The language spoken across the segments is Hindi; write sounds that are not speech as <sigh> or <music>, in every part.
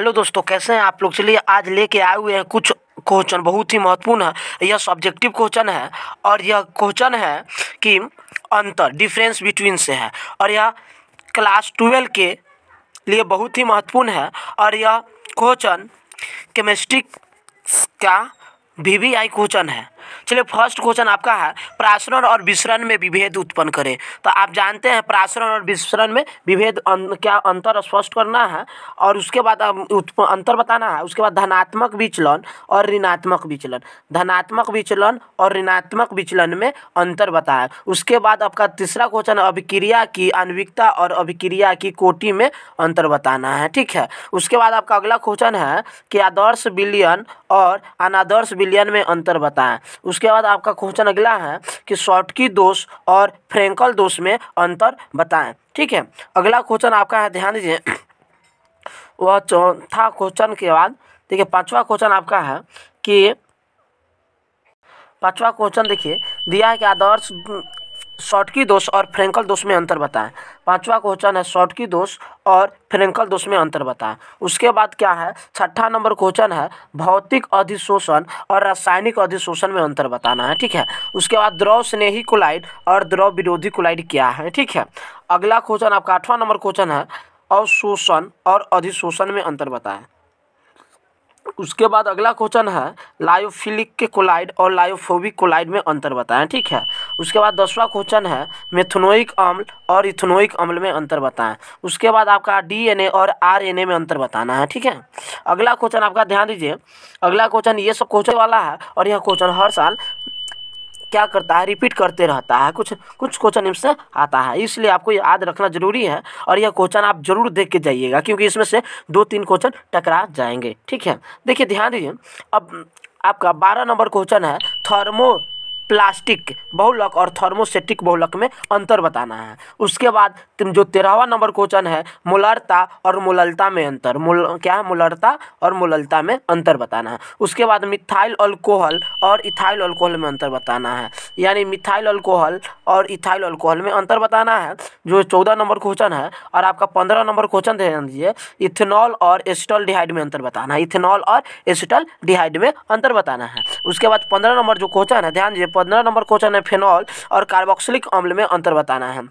हेलो दोस्तों कैसे हैं आप लोग चलिए आज लेके आए हुए हैं कुछ क्वेश्चन बहुत ही महत्वपूर्ण है यह सब्जेक्टिव क्वेश्चन है और यह क्वेश्चन है कि अंतर डिफरेंस बिटवीन से है और यह क्लास ट्वेल्व के लिए बहुत ही महत्वपूर्ण है और यह क्वेश्चन केमिस्ट्री का वी वी आई क्वेश्चन है चलिए फर्स्ट क्वेश्चन आपका है प्रासरण और विश्रण में विभेद उत्पन्न करें तो आप जानते हैं प्राशरण और विश्रण में विभेद अं-, क्या अंतर स्पष्ट करना है और उसके बाद अंतर बताना है उसके बाद धनात्मक विचलन और ऋणात्मक विचलन धनात्मक विचलन और ऋणात्मक विचलन में अंतर बताया उसके बाद आपका तीसरा क्वेश्चन अभिक्रिया की आंविकता और अभिक्रिया की कोटि में अंतर बताना है ठीक है उसके बाद आपका अगला क्वेश्चन है कि आदर्श विलियन और अनादर्श विलियन में अंतर बताएं उस उसके बाद आपका क्वेश्चन अगला है कि शॉर्टकी दोष और फ्रेंकल दोष में अंतर बताएं ठीक है अगला क्वेश्चन आपका है ध्यान दीजिए <clears throat> वह चौथा क्वेश्चन के बाद देखिए पांचवा क्वेश्चन आपका है कि पांचवा क्वेश्चन देखिए दिया है कि आदर्श शॉटकी दोष और फ्रेंकल दोष में अंतर बताएं पांचवा क्वेश्चन है शॉटकी दोष और फ्रेंकल दोष में अंतर बताएं उसके बाद क्या है छठा नंबर क्वेश्चन है भौतिक अधिशोषण और रासायनिक अधिशोषण में अंतर बताना है ठीक है उसके बाद द्रव स्नेही कोलाइड और द्रव विरोधी कोलाइड क्या है ठीक है अगला क्वेश्चन आपका आठवां नंबर क्वेश्चन है अवशोषण और अधिशोषण में अंतर बताएं उसके बाद अगला क्वेश्चन है लायोफिलिक के कोलाइड और लायोफोबिक कोलाइड में अंतर बताएं ठीक है उसके बाद दसवा क्वेश्चन है मेथनोइक अम्ल और इथनोइक अम्ल में अंतर बताएं उसके बाद आपका डीएनए और आरएनए में अंतर बताना है ठीक है अगला क्वेश्चन आपका ध्यान दीजिए अगला क्वेश्चन ये सब क्वेश्चन वाला है और यह क्वेश्चन हर साल क्या करता है रिपीट करते रहता है कुछ कुछ क्वेश्चन इससे आता है इसलिए आपको याद रखना जरूरी है और यह क्वेश्चन आप जरूर देख के जाइएगा क्योंकि इसमें से दो तीन क्वेश्चन टकरा जाएंगे ठीक है देखिए ध्यान दीजिए अब आपका बारह नंबर क्वेश्चन है थर्मो प्लास्टिक बहुलक और थर्मोसेटिक बहुलक में अंतर बताना है उसके बाद जो तेरहवा नंबर क्वेश्चन है मुलरता और मुललता में अंतर मुल क्या है मुलरता और मुललता में अंतर बताना है उसके बाद मिथाइल अल्कोहल और इथाइल अल्कोहल में अंतर बताना है यानी मिथाइल अल्कोहल और इथाइल अल्कोहल में अंतर बताना है जो चौदह नंबर क्वेश्चन है और आपका पंद्रह नंबर क्वेश्चन ध्यान दीजिए इथेनॉल और एसिटल डिहाइड में अंतर बताना है इथेनॉल और एसिटल डिहाइड में अंतर बताना है उसके बाद पंद्रह नंबर जो क्वेश्चन है ध्यान दीजिए पंद्रह नंबर क्वेश्चन है फेनॉल और कार्बोक्सिलिक अम्ल में अंतर बताना है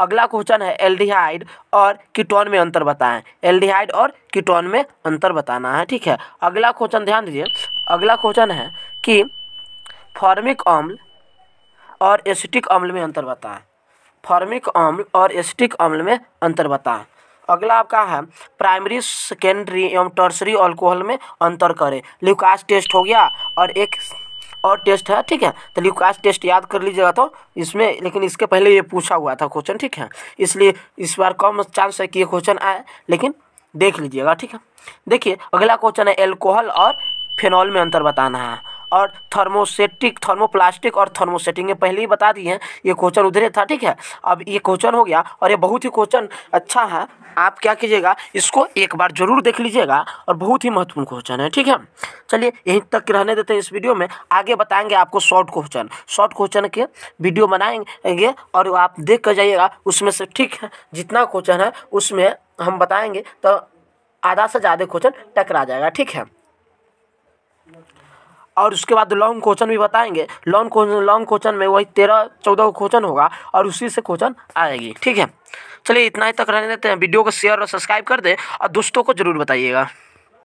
अगला क्वेश्चन है एल्डिहाइड और कीटोन में अंतर बताएं एल्डिहाइड और कीटोन में अंतर बताना है ठीक है अगला क्वेश्चन ध्यान दीजिए अगला क्वेश्चन है कि फॉर्मिक अम्ल और एसिटिक अम्ल में अंतर बताएं फॉर्मिक अम्ल और एसिटिक अम्ल में अंतर बताएं अगला आपका है प्राइमरी सेकेंडरी एवं टर्सरी अल्कोहल में अंतर करें ल्यूकास टेस्ट हो गया और एक और टेस्ट है ठीक है तो ल्यूकास टेस्ट याद कर लीजिएगा तो इसमें लेकिन इसके पहले ये पूछा हुआ था क्वेश्चन ठीक है इसलिए इस बार कम चांस है कि ये क्वेश्चन आए लेकिन देख लीजिएगा ठीक है देखिए अगला क्वेश्चन है एल्कोहल और फेनॉल में अंतर बताना है और थर्मोसेटिक थर्मोप्लास्टिक और थर्मोसेटिंग ये पहले ही बता दिए हैं ये क्वेश्चन उधर था ठीक है अब ये क्वेश्चन हो गया और ये बहुत ही क्वेश्चन अच्छा है आप क्या कीजिएगा इसको एक बार जरूर देख लीजिएगा और बहुत ही महत्वपूर्ण क्वेश्चन है ठीक है चलिए यहीं तक रहने देते हैं इस वीडियो में आगे बताएंगे आपको शॉर्ट क्वेश्चन शॉर्ट क्वेश्चन के वीडियो बनाएंगे और आप देख कर जाइएगा उसमें से ठीक है जितना क्वेश्चन है उसमें हम बताएंगे तो आधा से ज़्यादा क्वेश्चन टकरा जाएगा ठीक है और उसके बाद लॉन्ग क्वेश्चन भी बताएंगे लॉन्ग क्वेश्चन लॉन्ग क्वेश्चन में वही तेरह चौदह क्वेश्चन होगा और उसी से क्वेश्चन आएगी ठीक है चलिए इतना ही तक रहने देते हैं वीडियो को शेयर और सब्सक्राइब कर दें और दोस्तों को ज़रूर बताइएगा